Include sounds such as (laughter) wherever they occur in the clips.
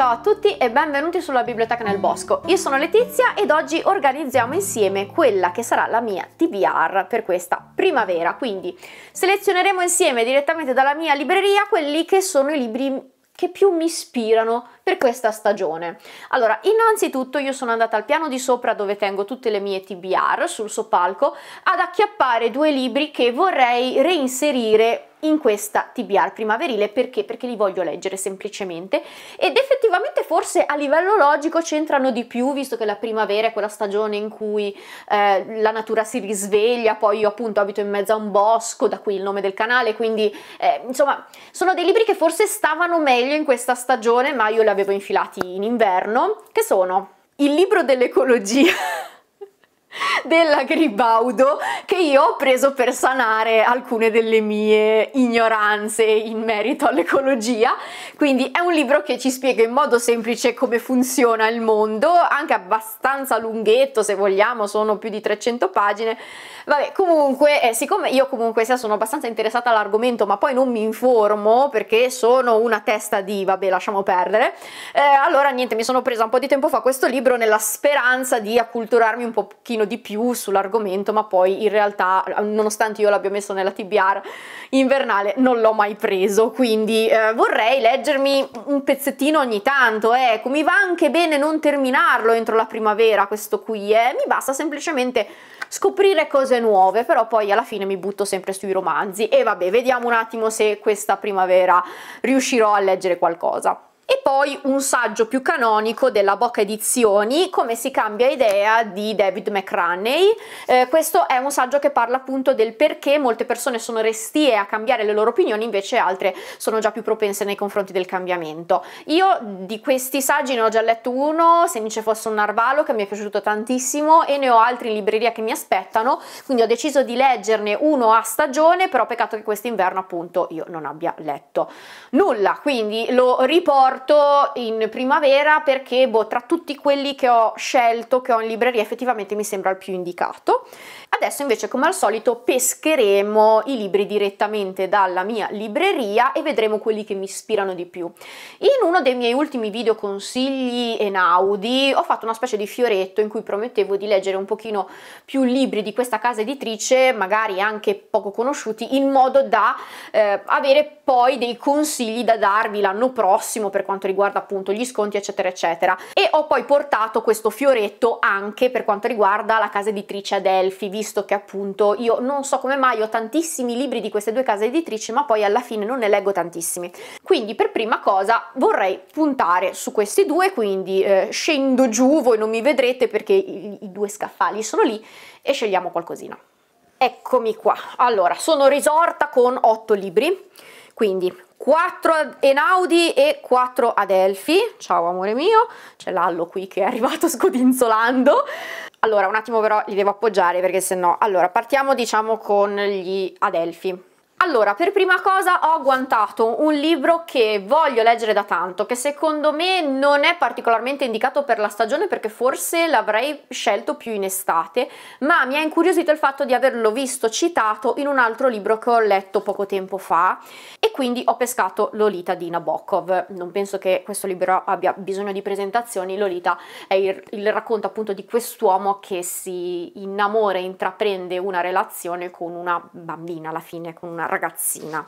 Ciao a tutti e benvenuti sulla Biblioteca nel Bosco. Io sono Letizia ed oggi organizziamo insieme quella che sarà la mia TBR per questa primavera. Quindi selezioneremo insieme direttamente dalla mia libreria quelli che sono i libri che più mi ispirano per questa stagione. Allora, innanzitutto io sono andata al piano di sopra dove tengo tutte le mie TBR sul soppalco ad acchiappare due libri che vorrei reinserire in questa TBR primaverile perché? Perché li voglio leggere semplicemente ed effettivamente forse a livello logico c'entrano di più visto che la primavera è quella stagione in cui eh, la natura si risveglia, poi io appunto abito in mezzo a un bosco, da qui il nome del canale, quindi eh, insomma sono dei libri che forse stavano meglio in questa stagione ma io li avevo infilati in inverno, che sono il libro dell'ecologia (laughs) della Gribaudo che io ho preso per sanare alcune delle mie ignoranze in merito all'ecologia. Quindi è un libro che ci spiega in modo semplice come funziona il mondo, anche abbastanza lunghetto se vogliamo, sono più di 300 pagine. Vabbè, comunque, eh, siccome io comunque sia sono abbastanza interessata all'argomento, ma poi non mi informo perché sono una testa di, vabbè, lasciamo perdere, eh, allora niente, mi sono presa un po' di tempo fa questo libro nella speranza di acculturarmi un pochino di più più sull'argomento, ma poi in realtà, nonostante io l'abbia messo nella TBR invernale, non l'ho mai preso, quindi eh, vorrei leggermi un pezzettino ogni tanto, ecco, mi va anche bene non terminarlo entro la primavera questo qui, eh. mi basta semplicemente scoprire cose nuove, però poi alla fine mi butto sempre sui romanzi e vabbè, vediamo un attimo se questa primavera riuscirò a leggere qualcosa e poi un saggio più canonico della Bocca Edizioni, Come si cambia idea di David McRaney. Eh, questo è un saggio che parla appunto del perché molte persone sono restie a cambiare le loro opinioni, invece altre sono già più propense nei confronti del cambiamento. Io di questi saggi ne ho già letto uno, Se mi ci fosse un narvalo, che mi è piaciuto tantissimo, e ne ho altri in libreria che mi aspettano, quindi ho deciso di leggerne uno a stagione, però peccato che quest'inverno appunto io non abbia letto nulla, quindi lo riporto porto in primavera perché boh, tra tutti quelli che ho scelto, che ho in libreria, effettivamente mi sembra il più indicato. Adesso invece come al solito pescheremo i libri direttamente dalla mia libreria e vedremo quelli che mi ispirano di più. In uno dei miei ultimi video consigli e naudi ho fatto una specie di fioretto in cui promettevo di leggere un pochino più libri di questa casa editrice, magari anche poco conosciuti, in modo da eh, avere poi dei consigli da darvi l'anno prossimo per quanto riguarda appunto gli sconti eccetera eccetera. E ho poi portato questo fioretto anche per quanto riguarda la casa editrice Adelphi, visto che appunto io non so come mai ho tantissimi libri di queste due case editrici, ma poi alla fine non ne leggo tantissimi. Quindi per prima cosa vorrei puntare su questi due, quindi eh, scendo giù, voi non mi vedrete perché i, i due scaffali sono lì e scegliamo qualcosina. Eccomi qua. Allora, sono risorta con otto libri, quindi 4 Enaudi e 4 Adelfi. ciao amore mio, c'è Lallo qui che è arrivato (laughs) scodinzolando. Allora, un attimo però li devo appoggiare perché se no... Allora, partiamo diciamo con gli Adelfi. Allora, per prima cosa ho agguantato un libro che voglio leggere da tanto, che secondo me non è particolarmente indicato per la stagione perché forse l'avrei scelto più in estate, ma mi ha incuriosito il fatto di averlo visto citato in un altro libro che ho letto poco tempo fa e quindi ho pescato Lolita di Nabokov. Non penso che questo libro abbia bisogno di presentazioni, Lolita è il, il racconto appunto di quest'uomo che si innamora e intraprende una relazione con una bambina alla fine, con una ragazzina.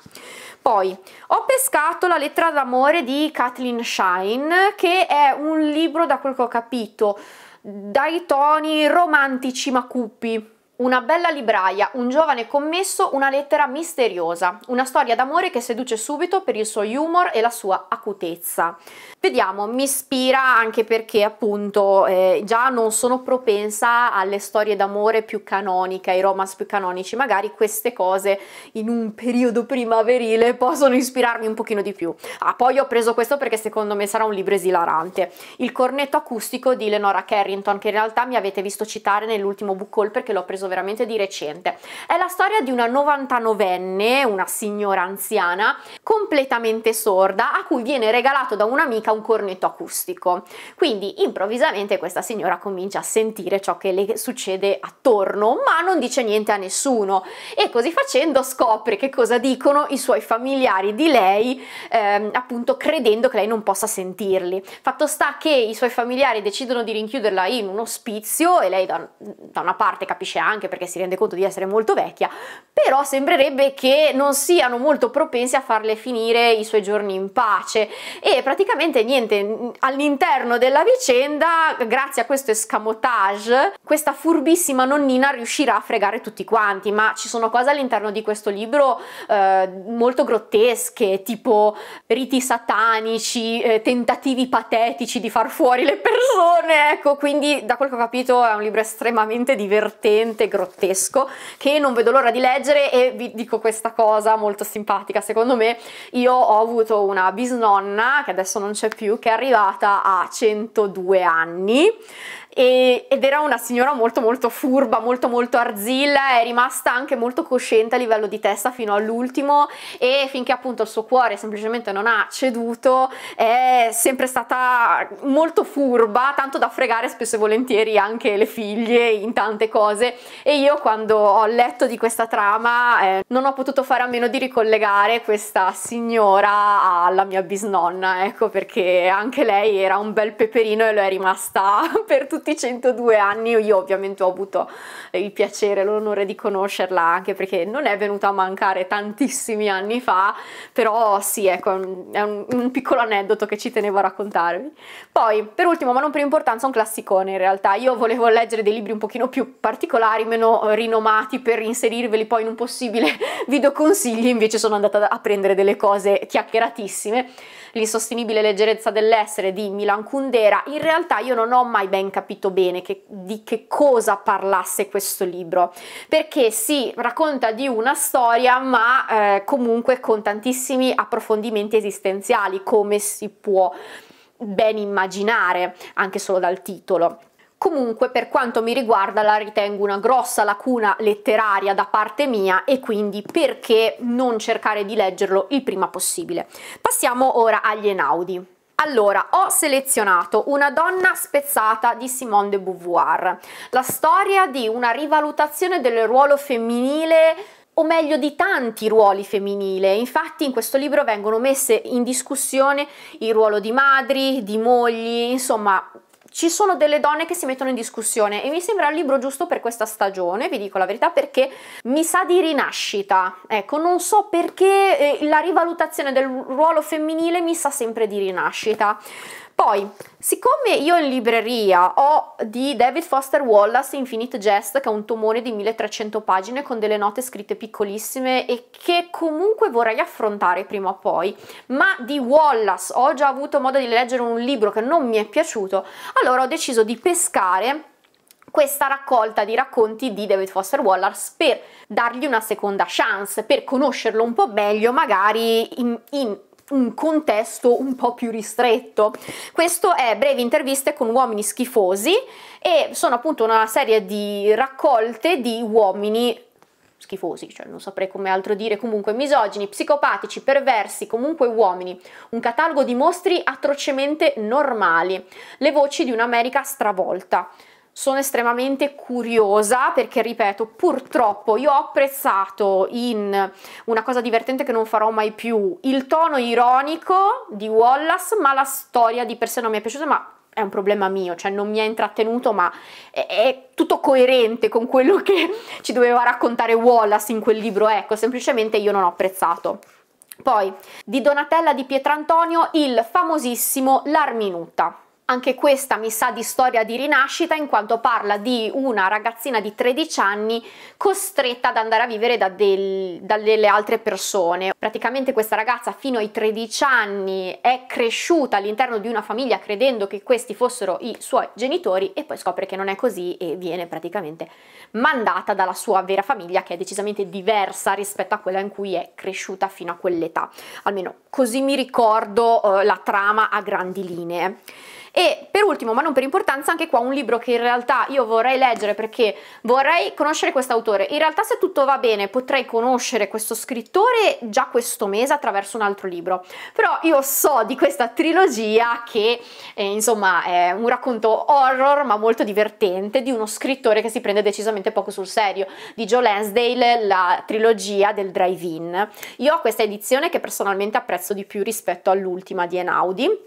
Poi ho pescato La lettera d'amore di Kathleen Shine, che è un libro, da quel che ho capito, dai toni romantici ma cupi una bella libraia, un giovane commesso, una lettera misteriosa, una storia d'amore che seduce subito per il suo humor e la sua acutezza. Vediamo, mi ispira anche perché appunto eh, già non sono propensa alle storie d'amore più canoniche, ai romance più canonici, magari queste cose in un periodo primaverile possono ispirarmi un pochino di più. Ah, poi ho preso questo perché secondo me sarà un libro esilarante. Il cornetto acustico di Eleonora Carrington, che in realtà mi avete visto citare nell'ultimo book haul perché l'ho preso preso veramente di recente. È la storia di una 99enne, una signora anziana, completamente sorda, a cui viene regalato da un'amica un cornetto acustico. Quindi improvvisamente questa signora comincia a sentire ciò che le succede attorno, ma non dice niente a nessuno e così facendo scopre che cosa dicono i suoi familiari di lei, ehm, appunto credendo che lei non possa sentirli. Fatto sta che i suoi familiari decidono di rinchiuderla in un ospizio e lei da, da una parte capisce anche anche perché si rende conto di essere molto vecchia, però sembrerebbe che non siano molto propensi a farle finire i suoi giorni in pace e praticamente niente, all'interno della vicenda, grazie a questo escamotage, questa furbissima nonnina riuscirà a fregare tutti quanti, ma ci sono cose all'interno di questo libro eh, molto grottesche, tipo riti satanici, eh, tentativi patetici di far fuori le persone, ecco, quindi da quel che ho capito è un libro estremamente divertente veramente grottesco che non vedo l'ora di leggere e vi dico questa cosa molto simpatica. Secondo me io ho avuto una bisnonna, che adesso non c'è più, che è arrivata a 102 anni e, ed era una signora molto molto furba, molto molto arzilla, è rimasta anche molto cosciente a livello di testa fino all'ultimo e finché appunto il suo cuore semplicemente non ha ceduto è sempre stata molto furba, tanto da fregare spesso e volentieri anche le figlie in tante cose e io quando ho letto di questa trama eh, non ho potuto fare a meno di ricollegare questa signora alla mia bisnonna, ecco perché anche lei era un bel peperino e lo è rimasta (laughs) per tutto tutti i 102 anni, io ovviamente ho avuto il piacere, l'onore di conoscerla anche perché non è venuta a mancare tantissimi anni fa, però sì, ecco, è un, un piccolo aneddoto che ci tenevo a raccontarvi. Poi, per ultimo, ma non per importanza, un classicone in realtà. Io volevo leggere dei libri un pochino più particolari, meno rinomati per inserirveli poi in un possibile (laughs) video consigli, invece sono andata a prendere delle cose chiacchieratissime l'insostenibile leggerezza dell'essere di Milan Kundera, in realtà io non ho mai ben capito bene che, di che cosa parlasse questo libro, perché si sì, racconta di una storia, ma eh, comunque con tantissimi approfondimenti esistenziali, come si può ben immaginare anche solo dal titolo. Comunque, per quanto mi riguarda, la ritengo una grossa lacuna letteraria da parte mia e quindi perché non cercare di leggerlo il prima possibile. Passiamo ora agli enaudi. Allora, ho selezionato Una donna spezzata di Simone de Beauvoir, la storia di una rivalutazione del ruolo femminile o meglio di tanti ruoli femminili. Infatti in questo libro vengono messe in discussione il ruolo di madri, di mogli, insomma ci sono delle donne che si mettono in discussione e mi sembra il libro giusto per questa stagione, vi dico la verità, perché mi sa di rinascita. Ecco, non so perché eh, la rivalutazione del ruolo femminile mi sa sempre di rinascita. Poi, siccome io in libreria ho di David Foster Wallace Infinite Jest, che è un tomone di 1300 pagine con delle note scritte piccolissime e che comunque vorrei affrontare prima o poi, ma di Wallace ho già avuto modo di leggere un libro che non mi è piaciuto, allora ho deciso di pescare questa raccolta di racconti di David Foster Wallace per dargli una seconda chance, per conoscerlo un po' meglio, magari in, in un contesto un po' più ristretto. Questo è Brevi interviste con uomini schifosi e sono appunto una serie di raccolte di uomini schifosi, cioè non saprei come altro dire, comunque misogini, psicopatici, perversi, comunque uomini, un catalogo di mostri atrocemente normali, le voci di un'America stravolta sono estremamente curiosa perché ripeto purtroppo io ho apprezzato in una cosa divertente che non farò mai più il tono ironico di Wallace ma la storia di per sé non mi è piaciuta ma è un problema mio, cioè non mi ha intrattenuto, ma è, è, tutto coerente con quello che ci doveva raccontare Wallace in quel libro, ecco, semplicemente io non ho apprezzato. Poi, di Donatella di Pietrantonio, il famosissimo L'Arminuta. Anche questa mi sa di storia di rinascita in quanto parla di una ragazzina di 13 anni costretta ad andare a vivere da, del, da delle altre persone. Praticamente questa ragazza fino ai 13 anni è cresciuta all'interno di una famiglia credendo che questi fossero i suoi genitori e poi scopre che non è così e viene praticamente mandata dalla sua vera famiglia che è decisamente diversa rispetto a quella in cui è cresciuta fino a quell'età. Almeno così mi ricordo eh, la trama a grandi linee. E per ultimo, ma non per importanza, anche qua un libro che in realtà io vorrei leggere perché vorrei conoscere quest'autore. In realtà se tutto va bene potrei conoscere questo scrittore già questo mese attraverso un altro libro. Però io so di questa trilogia che eh, insomma è un racconto horror ma molto divertente di uno scrittore che si prende decisamente poco sul serio, di Joe Lansdale, la trilogia del drive-in. Io ho questa edizione che personalmente apprezzo di più rispetto all'ultima di Enaudi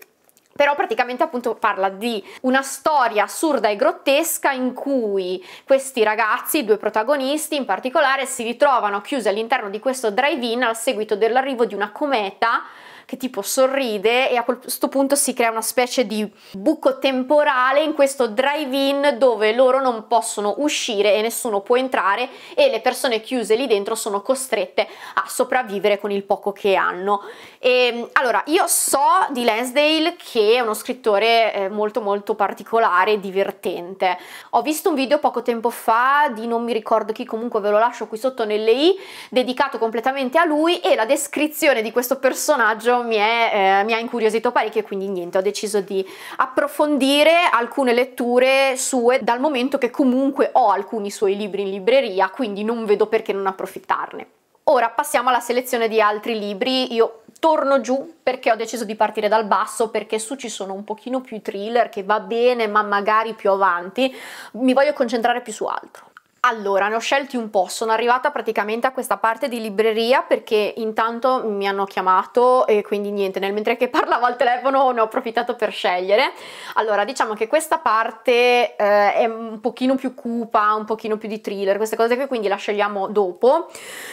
però praticamente appunto parla di una storia assurda e grottesca in cui questi ragazzi, due protagonisti in particolare, si ritrovano chiusi all'interno di questo drive-in al seguito dell'arrivo di una cometa che tipo sorride e a questo punto si crea una specie di buco temporale in questo drive-in dove loro non possono uscire e nessuno può entrare e le persone chiuse lì dentro sono costrette a sopravvivere con il poco che hanno. E, ehm, allora, io so di Lansdale che è uno scrittore eh, molto molto particolare e divertente. Ho visto un video poco tempo fa di non mi ricordo chi, comunque ve lo lascio qui sotto nelle i, dedicato completamente a lui e la descrizione di questo personaggio mi, è, eh, mi ha incuriosito parecchio e quindi niente, ho deciso di approfondire alcune letture sue dal momento che comunque ho alcuni suoi libri in libreria, quindi non vedo perché non approfittarne. Ora passiamo alla selezione di altri libri, io torno giù perché ho deciso di partire dal basso perché su ci sono un pochino più thriller che va bene ma magari più avanti, mi voglio concentrare più su altro. Allora, ne ho scelti un po', sono arrivata praticamente a questa parte di libreria perché intanto mi hanno chiamato e quindi niente, nel mentre che (laughs) parlavo al telefono ne ho approfittato per scegliere. Allora, diciamo che questa parte eh, è un pochino più cupa, un pochino più di thriller, queste cose che quindi la scegliamo dopo,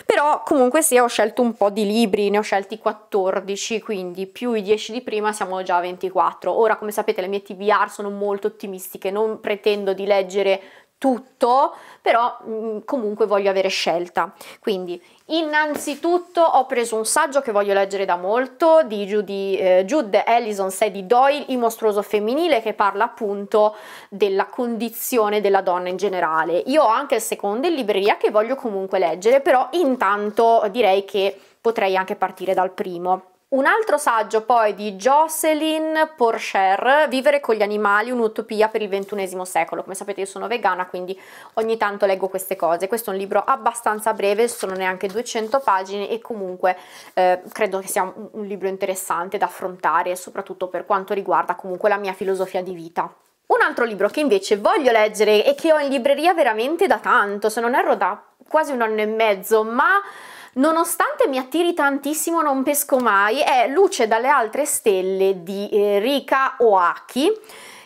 però comunque sì, ho scelto un po' di libri, ne ho scelti 14, quindi più i 10 di prima siamo già a 24. Ora, come sapete, le mie TBR sono molto ottimistiche, non pretendo di leggere tutto, però mh, mm, comunque voglio avere scelta. Quindi innanzitutto ho preso un saggio che voglio leggere da molto di Judy, eh, Jude Ellison Sadie Doyle, Il mostruoso femminile, che parla appunto della condizione della donna in generale. Io ho anche il secondo in libreria che voglio comunque leggere, però intanto direi che potrei anche partire dal primo. Un altro saggio poi di Jocelyn Porcher, Vivere con gli animali, un'utopia per il XXI secolo. Come sapete io sono vegana, quindi ogni tanto leggo queste cose. Questo è un libro abbastanza breve, sono neanche 200 pagine e comunque eh, credo che sia un, un libro interessante da affrontare, soprattutto per quanto riguarda comunque la mia filosofia di vita. Un altro libro che invece voglio leggere e che ho in libreria veramente da tanto, se non erro da quasi un anno e mezzo, ma Nonostante mi attiri tantissimo non pesco mai è Luce dalle altre stelle di eh, Rika Oaki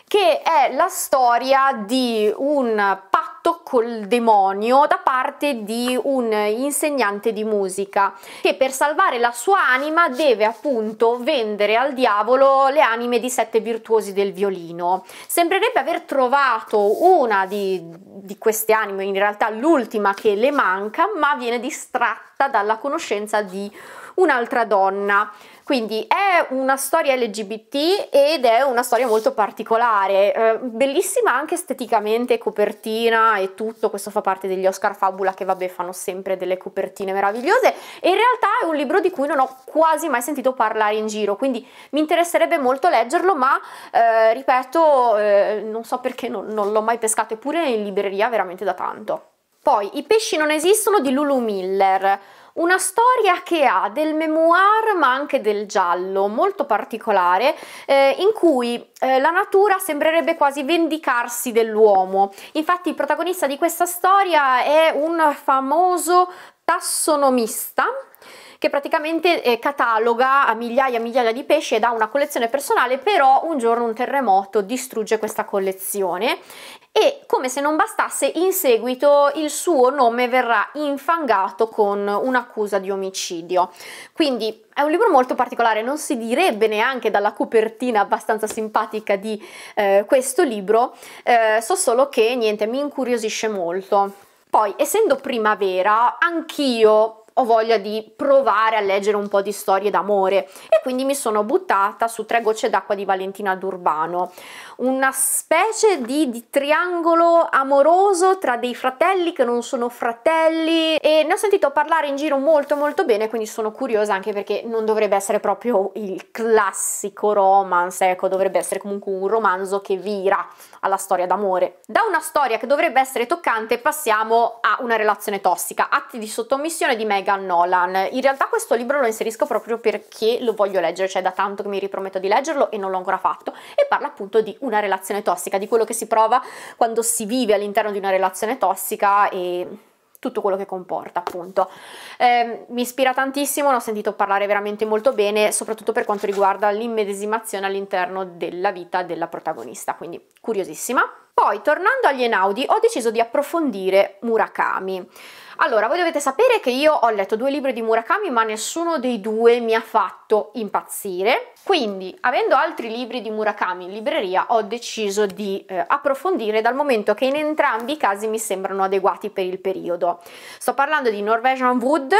che è la storia di un patto col demonio da parte di un insegnante di musica che per salvare la sua anima deve appunto vendere al diavolo le anime di sette virtuosi del violino. Sembrerebbe aver trovato una di, di queste anime, in realtà l'ultima che le manca, ma viene distratta dalla conoscenza di un'altra donna. Quindi è una storia LGBT ed è una storia molto particolare, eh, bellissima anche esteticamente, copertina e tutto, questo fa parte degli Oscar Fabula che vabbè fanno sempre delle copertine meravigliose e in realtà è un libro di cui non ho quasi mai sentito parlare in giro, quindi mi interesserebbe molto leggerlo, ma eh, ripeto, eh, non so perché non, non l'ho mai pescato, eppure è in libreria veramente da tanto. Poi I pesci non esistono di Lulu Miller. Una storia che ha del memoir ma anche del giallo, molto particolare, eh, in cui eh, la natura sembrerebbe quasi vendicarsi dell'uomo. Infatti il protagonista di questa storia è un famoso tassonomista che praticamente eh, cataloga a migliaia e migliaia di pesci ed ha una collezione personale, però un giorno un terremoto distrugge questa collezione e come se non bastasse in seguito il suo nome verrà infangato con un'accusa di omicidio. Quindi è un libro molto particolare, non si direbbe neanche dalla copertina abbastanza simpatica di eh, questo libro, eh, so solo che niente, mi incuriosisce molto. Poi, essendo primavera, anch'io ho voglia di provare a leggere un po' di storie d'amore e quindi mi sono buttata su Tre gocce d'acqua di Valentina D'Urbano, una specie di, di, triangolo amoroso tra dei fratelli che non sono fratelli e ne ho sentito parlare in giro molto molto bene quindi sono curiosa anche perché non dovrebbe essere proprio il classico romance, ecco dovrebbe essere comunque un romanzo che vira alla storia d'amore. Da una storia che dovrebbe essere toccante passiamo a una relazione tossica, atti di sottomissione di Meg Megan Nolan. In realtà questo libro lo inserisco proprio perché lo voglio leggere, cioè da tanto che mi riprometto di leggerlo e non l'ho ancora fatto, e parla appunto di una relazione tossica, di quello che si prova quando si vive all'interno di una relazione tossica e tutto quello che comporta appunto eh, mi ispira tantissimo l'ho sentito parlare veramente molto bene soprattutto per quanto riguarda l'immedesimazione all'interno della vita della protagonista quindi curiosissima poi tornando agli Enaudi ho deciso di approfondire Murakami allora, voi dovete sapere che io ho letto due libri di Murakami, ma nessuno dei due mi ha fatto impazzire. Quindi, avendo altri libri di Murakami in libreria, ho deciso di eh, approfondire dal momento che in entrambi i casi mi sembrano adeguati per il periodo. Sto parlando di Norwegian Wood,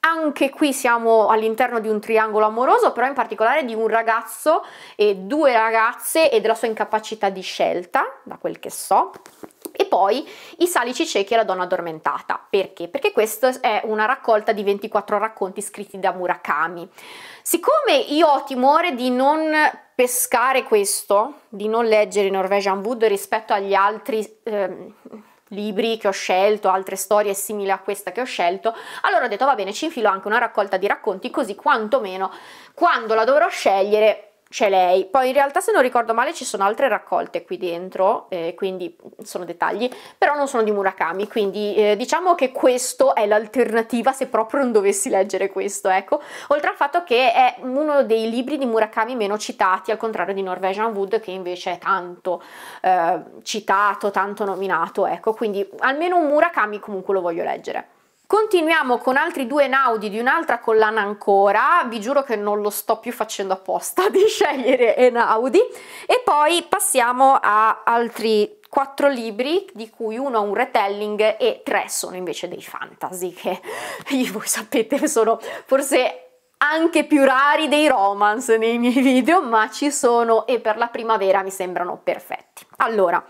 anche qui siamo all'interno di un triangolo amoroso, però in particolare di un ragazzo e due ragazze e della sua incapacità di scelta, da quel che so e poi i salici ciechi e la donna addormentata. Perché? Perché questa è una raccolta di 24 racconti scritti da Murakami. Siccome io ho timore di non pescare questo, di non leggere Norwegian Wood rispetto agli altri... Ehm, libri che ho scelto, altre storie simili a questa che ho scelto, allora ho detto va bene, ci infilo anche una raccolta di racconti così quantomeno quando la dovrò scegliere c'è lei. Poi in realtà se non ricordo male ci sono altre raccolte qui dentro, eh, quindi sono dettagli, però non sono di Murakami, quindi eh, diciamo che questo è l'alternativa se proprio non dovessi leggere questo, ecco. Oltre al fatto che è uno dei libri di Murakami meno citati, al contrario di Norwegian Wood che invece è tanto eh, citato, tanto nominato, ecco, quindi almeno un Murakami comunque lo voglio leggere. Continuiamo con altri due naudi di un'altra collana ancora, vi giuro che non lo sto più facendo apposta (laughs) di scegliere Enaudi e poi passiamo a altri quattro libri di cui uno ha un retelling e tre sono invece dei fantasy che (laughs) voi sapete sono forse anche più rari dei romance nei miei video ma ci sono e per la primavera mi sembrano perfetti. Allora,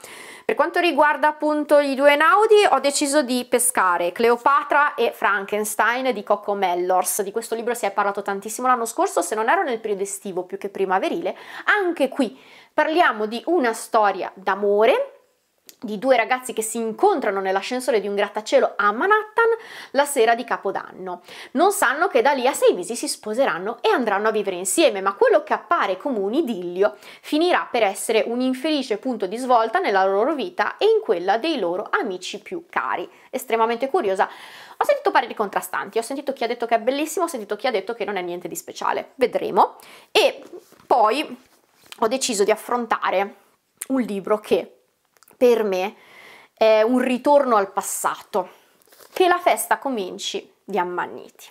per quanto riguarda appunto i due naudi ho deciso di pescare Cleopatra e Frankenstein di Coco Mellors, di questo libro si è parlato tantissimo l'anno scorso se non ero nel periodo estivo più che primaverile, anche qui parliamo di una storia d'amore di due ragazzi che si incontrano nell'ascensore di un grattacielo a Manhattan la sera di Capodanno. Non sanno che da lì a sei mesi si sposeranno e andranno a vivere insieme, ma quello che appare come un idillio finirà per essere un infelice punto di svolta nella loro vita e in quella dei loro amici più cari. Estremamente curiosa. Ho sentito pareri contrastanti, ho sentito chi ha detto che è bellissimo, ho sentito chi ha detto che non è niente di speciale. Vedremo. E poi ho deciso di affrontare un libro che per me è un ritorno al passato, che la festa cominci di ammanniti.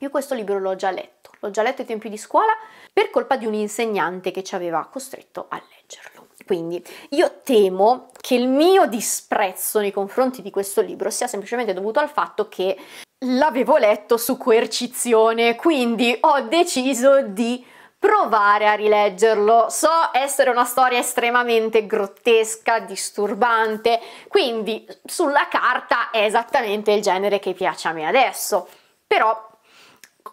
Io questo libro l'ho già letto, l'ho già letto ai tempi di scuola per colpa di un insegnante che ci aveva costretto a leggerlo. Quindi io temo che il mio disprezzo nei confronti di questo libro sia semplicemente dovuto al fatto che l'avevo letto su coercizione, quindi ho deciso di provare a rileggerlo. So essere una storia estremamente grottesca, disturbante, quindi sulla carta è esattamente il genere che piace a me adesso, però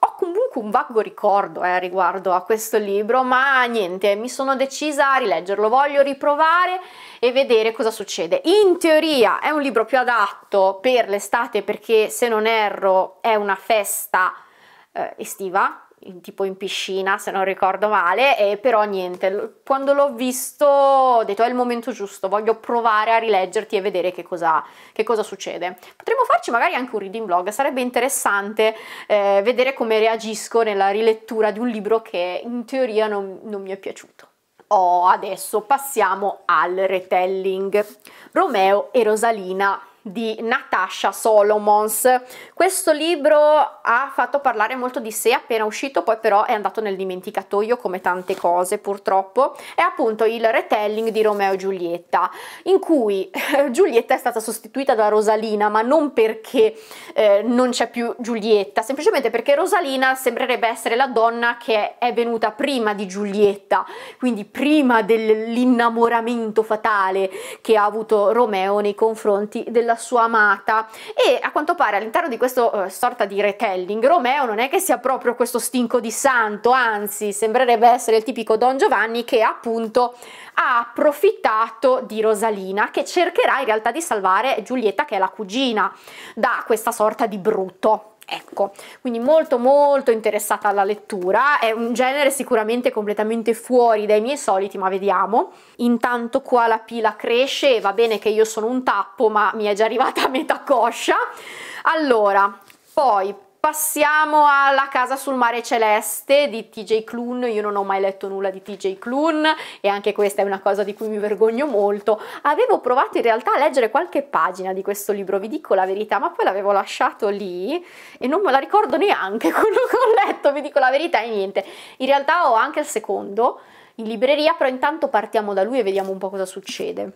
ho comunque un vago ricordo eh, riguardo a questo libro, ma niente, mi sono decisa a rileggerlo, voglio riprovare e vedere cosa succede. In teoria è un libro più adatto per l'estate perché se non erro è una festa eh, estiva, in, tipo in piscina se non ricordo male e però niente quando l'ho visto ho detto è il momento giusto voglio provare a rileggerti e vedere che cosa, che cosa succede potremmo farci magari anche un reading vlog sarebbe interessante eh, vedere come reagisco nella rilettura di un libro che in teoria non, non mi è piaciuto Oh, adesso passiamo al retelling Romeo e Rosalina di Natasha Solomons. Questo libro ha fatto parlare molto di sé appena uscito, poi però è andato nel dimenticatoio come tante cose purtroppo. È appunto il retelling di Romeo e Giulietta, in cui eh, Giulietta è stata sostituita da Rosalina, ma non perché eh, non c'è più Giulietta, semplicemente perché Rosalina sembrerebbe essere la donna che è venuta prima di Giulietta, quindi prima dell'innamoramento fatale che ha avuto Romeo nei confronti della della sua amata e a quanto pare all'interno di questo eh, sorta di retelling Romeo non è che sia proprio questo stinco di santo, anzi sembrerebbe essere il tipico Don Giovanni che appunto ha approfittato di Rosalina che cercherà in realtà di salvare Giulietta che è la cugina da questa sorta di brutto. Ecco, quindi molto molto interessata alla lettura, è un genere sicuramente completamente fuori dai miei soliti, ma vediamo. Intanto qua la pila cresce, va bene che io sono un tappo, ma mi è già arrivata a metà coscia. Allora, poi Passiamo alla Casa sul mare celeste di TJ Clune, io non ho mai letto nulla di TJ Clune e anche questa è una cosa di cui mi vergogno molto. Avevo provato in realtà a leggere qualche pagina di questo libro, vi dico la verità, ma poi l'avevo lasciato lì e non me la ricordo neanche (laughs) quello che ho letto, vi dico la verità e niente. In realtà ho anche il secondo in libreria, però intanto partiamo da lui e vediamo un po' cosa succede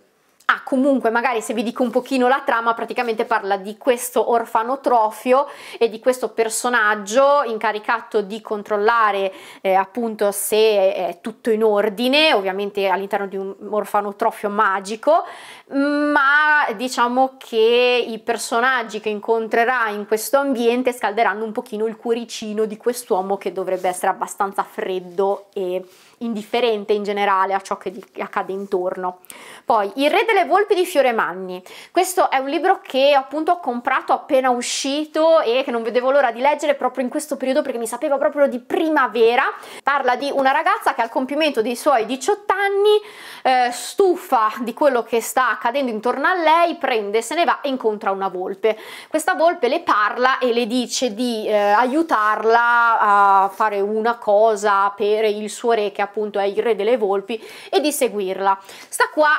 comunque magari se vi dico un pochino la trama praticamente parla di questo orfanotrofio e di questo personaggio incaricato di controllare eh, appunto se è tutto in ordine ovviamente all'interno di un orfanotrofio magico ma diciamo che i personaggi che incontrerà in questo ambiente scalderanno un pochino il cuoricino di quest'uomo che dovrebbe essere abbastanza freddo e indifferente in generale a ciò che accade intorno. Poi Il re delle volpi di Fioremanni. Questo è un libro che appunto ho comprato appena uscito e che non vedevo l'ora di leggere proprio in questo periodo perché mi sapeva proprio di primavera. Parla di una ragazza che al compimento dei suoi 18 anni, eh, stufa di quello che sta accadendo intorno a lei, prende, se ne va e incontra una volpe. Questa volpe le parla e le dice di eh, aiutarla a fare una cosa per il suo re, che appunto è il re delle volpi, e di seguirla. Sta qua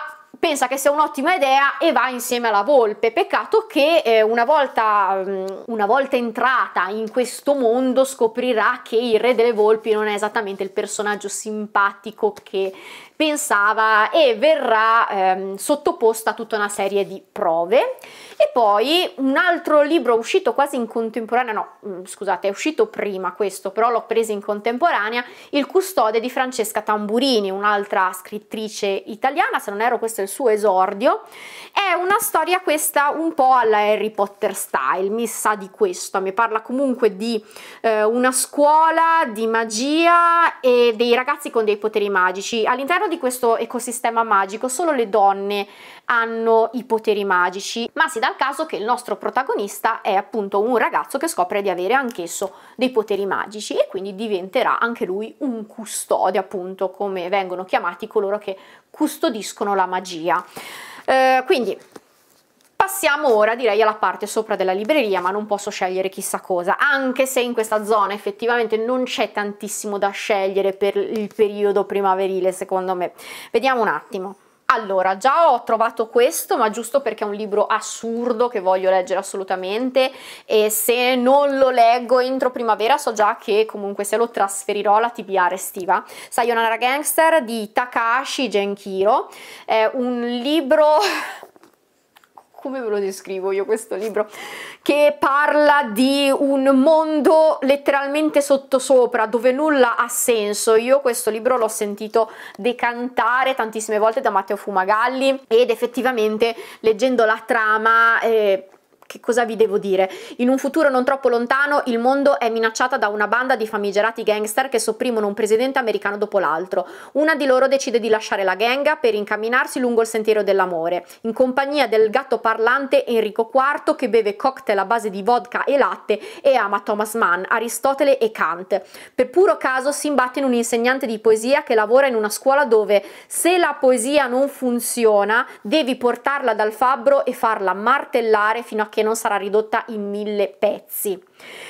pensa che sia un'ottima idea e va insieme alla volpe. Peccato che eh, una, volta, mm, una volta entrata in questo mondo scoprirà che il re delle volpi non è esattamente il personaggio simpatico che pensava e verrà ehm, sottoposta a tutta una serie di prove e poi un altro libro uscito quasi in contemporanea, no, mm, scusate, è uscito prima questo, però l'ho preso in contemporanea, Il custode di Francesca Tamburini, un'altra scrittrice italiana, se non ero questo è il suo esordio. È una storia questa un po' alla Harry Potter style, mi sa di questo, mi parla comunque di eh, una scuola di magia e dei ragazzi con dei poteri magici. All'interno di questo ecosistema magico solo le donne hanno i poteri magici, ma si dà il caso che il nostro protagonista è appunto un ragazzo che scopre di avere anch'esso dei poteri magici e quindi diventerà anche lui un custode, appunto come vengono chiamati coloro che custodiscono la magia. Eh, quindi Passiamo ora direi alla parte sopra della libreria ma non posso scegliere chissà cosa anche se in questa zona effettivamente non c'è tantissimo da scegliere per il periodo primaverile secondo me. Vediamo un attimo. Allora, già ho trovato questo, ma giusto perché è un libro assurdo che voglio leggere assolutamente e se non lo leggo entro primavera so già che comunque se lo trasferirò alla TBR estiva. Sayonara Gangster di Takashi Genkiro, è un libro come ve lo descrivo io questo libro, che parla di un mondo letteralmente sottosopra dove nulla ha senso. Io questo libro l'ho sentito decantare tantissime volte da Matteo Fumagalli ed effettivamente leggendo la trama eh, che cosa vi devo dire? In un futuro non troppo lontano il mondo è minacciata da una banda di famigerati gangster che sopprimono un presidente americano dopo l'altro. Una di loro decide di lasciare la ganga per incamminarsi lungo il sentiero dell'amore, in compagnia del gatto parlante Enrico IV che beve cocktail a base di vodka e latte e ama Thomas Mann, Aristotele e Kant. Per puro caso si imbatte in un insegnante di poesia che lavora in una scuola dove se la poesia non funziona devi portarla dal fabbro e farla martellare fino a che non sarà ridotta in mille pezzi.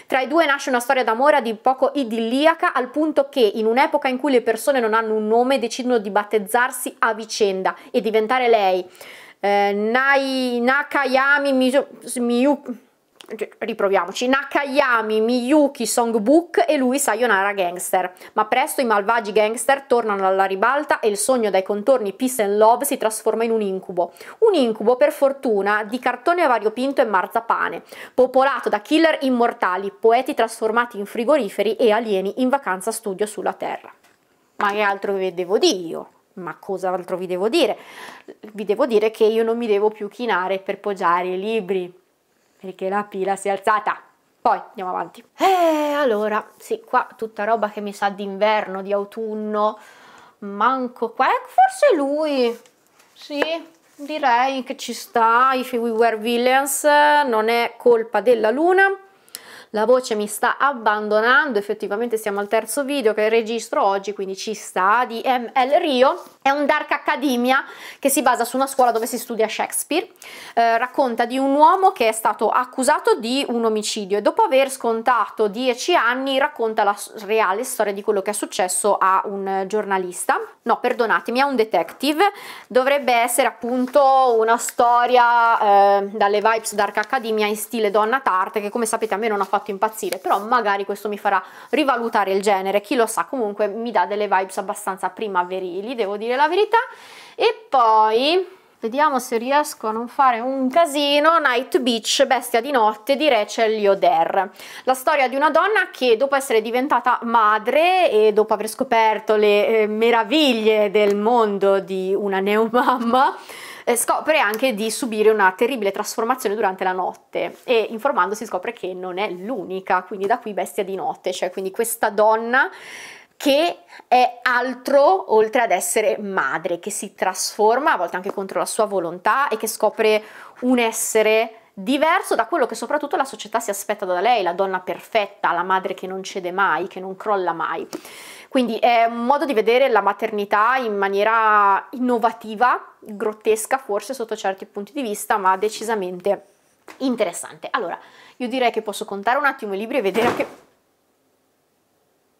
Tra i due nasce una storia d'amore di poco idilliaca al punto che in un'epoca in cui le persone non hanno un nome decidono di battezzarsi a vicenda e diventare lei eh, Nai, Nakayami Miyu, riproviamoci, Nakayami, Miyuki, Songbook e lui Sayonara Gangster. Ma presto i malvagi gangster tornano alla ribalta e il sogno dai contorni peace and love si trasforma in un incubo. Un incubo, per fortuna, di cartone a variopinto e marzapane, popolato da killer immortali, poeti trasformati in frigoriferi e alieni in vacanza studio sulla Terra. Ma che altro vi devo dire io? ma cosa altro vi devo dire? Vi devo dire che io non mi devo più chinare per poggiare i libri perché la pila si è alzata. Poi andiamo avanti. Eh, allora, sì, qua tutta roba che mi sa d'inverno, di autunno, manco qua. Eh, forse lui, sì, direi che ci sta, If We Were Villains, non è colpa della luna la voce mi sta abbandonando, effettivamente siamo al terzo video che registro oggi, quindi ci sta, di ML Rio, è un dark academia che si basa su una scuola dove si studia Shakespeare, eh, racconta di un uomo che è stato accusato di un omicidio e dopo aver scontato 10 anni racconta la reale storia di quello che è successo a un giornalista, no perdonatemi, a un detective, dovrebbe essere appunto una storia eh, dalle vibes dark academia in stile donna tarte che come sapete a me non ha fatto fatto impazzire, però magari questo mi farà rivalutare il genere, chi lo sa, comunque mi dà delle vibes abbastanza primaverili, devo dire la verità. E poi... Vediamo se riesco a non fare un casino. Night Beach, Bestia di notte di Rachel Yoder. La storia di una donna che dopo essere diventata madre e dopo aver scoperto le eh, meraviglie del mondo di una neomamma eh, scopre anche di subire una terribile trasformazione durante la notte e informandosi scopre che non è l'unica, quindi da qui bestia di notte, cioè quindi questa donna che è altro oltre ad essere madre, che si trasforma a volte anche contro la sua volontà e che scopre un essere diverso da quello che soprattutto la società si aspetta da lei, la donna perfetta, la madre che non cede mai, che non crolla mai. Quindi è un modo di vedere la maternità in maniera innovativa, grottesca forse sotto certi punti di vista, ma decisamente interessante. Allora, io direi che posso contare un attimo i libri e vedere che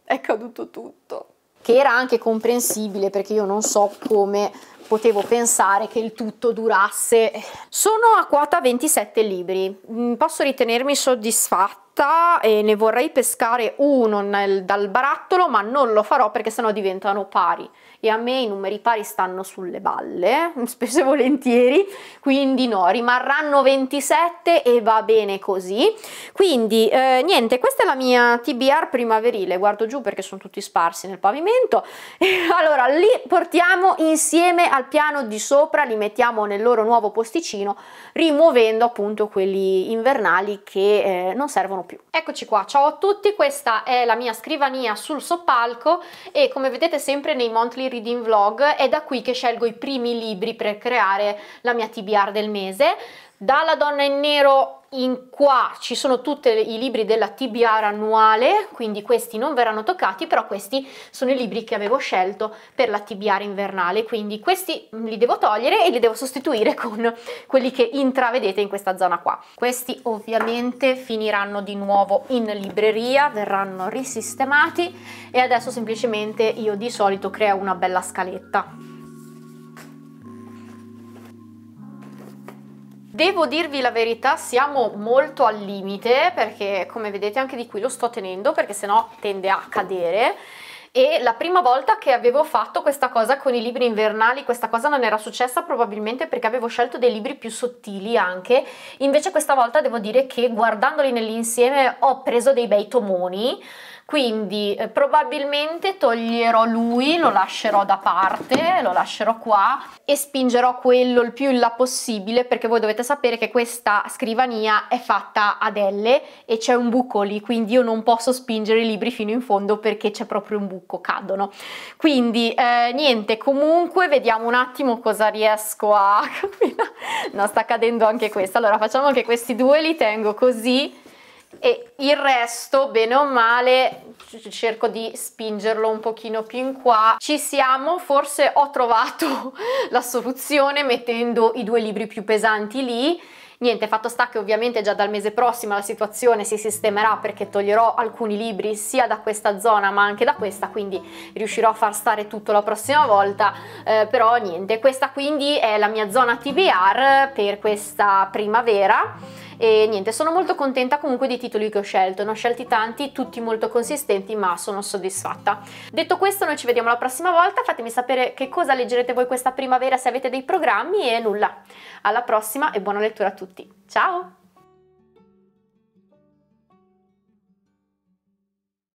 è caduto tutto. Che era anche comprensibile perché io non so come potevo pensare che il tutto durasse. Sono a quota 27 libri, mm, posso ritenermi soddisfatta e ne vorrei pescare uno nel, dal barattolo ma non lo farò perché sennò diventano pari e a me i numeri pari stanno sulle balle (laughs) spesso e volentieri quindi no rimarranno 27 e va bene così quindi eh, niente questa è la mia TBR primaverile guardo giù perché sono tutti sparsi nel pavimento (laughs) allora li portiamo insieme al piano di sopra li mettiamo nel loro nuovo posticino rimuovendo appunto quelli invernali che eh, non servono più. Eccoci qua, ciao a tutti, questa è la mia scrivania sul soppalco e come vedete sempre nei monthly reading vlog è da qui che scelgo i primi libri per creare la mia TBR del mese. Dalla donna in nero in qua ci sono tutti i libri della TBR annuale, quindi questi non verranno toccati, però questi sono i libri che avevo scelto per la TBR invernale, quindi questi li devo togliere e li devo sostituire (laughs) con quelli che intravedete in questa zona qua. Questi ovviamente finiranno di nuovo in libreria, verranno risistemati e adesso semplicemente io di solito creo una bella scaletta Devo dirvi la verità, siamo molto al limite perché come vedete anche di qui lo sto tenendo perché sennò tende a cadere e la prima volta che avevo fatto questa cosa con i libri invernali, questa cosa non era successa probabilmente perché avevo scelto dei libri più sottili anche, invece questa volta devo dire che guardandoli nell'insieme ho preso dei bei tomoni quindi eh, probabilmente toglierò lui, lo lascerò da parte, lo lascerò qua e spingerò quello il più in là possibile perché voi dovete sapere che questa scrivania è fatta ad L e c'è un buco lì, quindi io non posso spingere i libri fino in fondo perché c'è proprio un buco, cadono. Quindi eh, niente, comunque vediamo un attimo cosa riesco a... (laughs) no, sta cadendo anche questa. Allora facciamo che questi due, li tengo così e il resto bene o male cerco di spingerlo un pochino più in qua ci siamo forse ho trovato (laughs) la soluzione mettendo i due libri più pesanti lì Niente, fatto sta che ovviamente già dal mese prossimo la situazione si sistemerà perché toglierò alcuni libri sia da questa zona ma anche da questa, quindi riuscirò a far stare tutto la prossima volta, eh, però niente, questa quindi è la mia zona TBR per questa primavera e niente sono molto contenta comunque dei titoli che ho scelto ne ho scelti tanti tutti molto consistenti ma sono soddisfatta detto questo noi ci vediamo la prossima volta fatemi sapere che cosa leggerete voi questa primavera se avete dei programmi e nulla alla prossima e buona lettura a tutti ciao